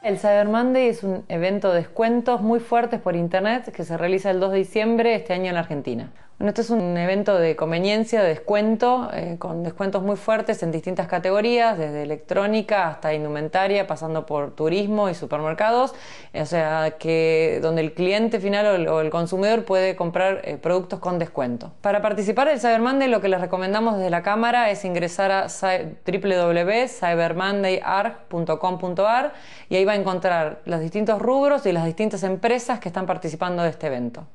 El Cyber Monday es un evento de descuentos muy fuertes por internet que se realiza el 2 de diciembre este año en Argentina este es un evento de conveniencia, de descuento, eh, con descuentos muy fuertes en distintas categorías, desde electrónica hasta indumentaria, pasando por turismo y supermercados. O sea, donde el cliente final o el, consumidor puede comprar eh, productos con descuento. Para participar del Cyber Monday, lo que les recomendamos desde la Cámara es ingresar a www.cybermondayarg.com.ar y ahí va a encontrar los distintos rubros y las distintas empresas que están participando de este evento.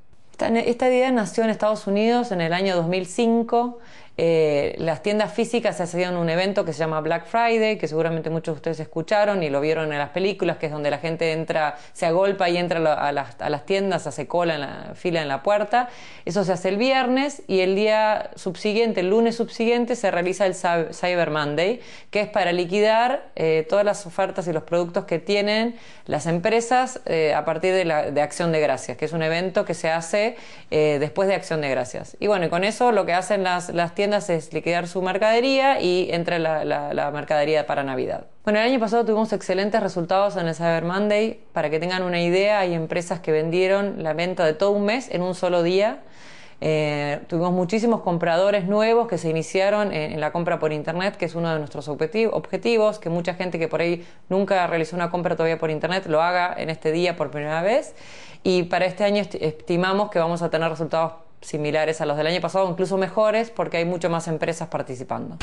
Esta, idea nació en Estados Unidos en el año 2005 eh, las tiendas físicas se hacían un evento que se llama Black Friday, que seguramente muchos de ustedes escucharon y lo vieron en las películas, que es donde la gente entra, se agolpa y entra a las, tiendas, hace cola en la fila en la puerta. Eso se hace el viernes y el día subsiguiente, el lunes subsiguiente, se realiza el Cyber Monday, que es para liquidar eh, todas las ofertas y los productos que tienen las empresas eh, a partir de, Acción de Gracias, que es un evento que se hace después de Acción de Gracias. Y bueno, con eso lo que hacen las tiendas tiendas es liquidar su mercadería y entra la, mercadería para Navidad. Bueno, el año pasado tuvimos excelentes resultados en el Cyber Monday. Para que tengan una idea, hay empresas que vendieron la venta de todo un mes en un solo día. Eh, tuvimos muchísimos compradores nuevos que se iniciaron en, la compra por Internet, que es uno de nuestros objetivos, que mucha gente que por ahí nunca realizó una compra todavía por Internet lo haga en este día por primera vez. Y para este año estimamos que vamos a tener resultados similares a los del año pasado, incluso mejores, porque hay mucho más empresas participando.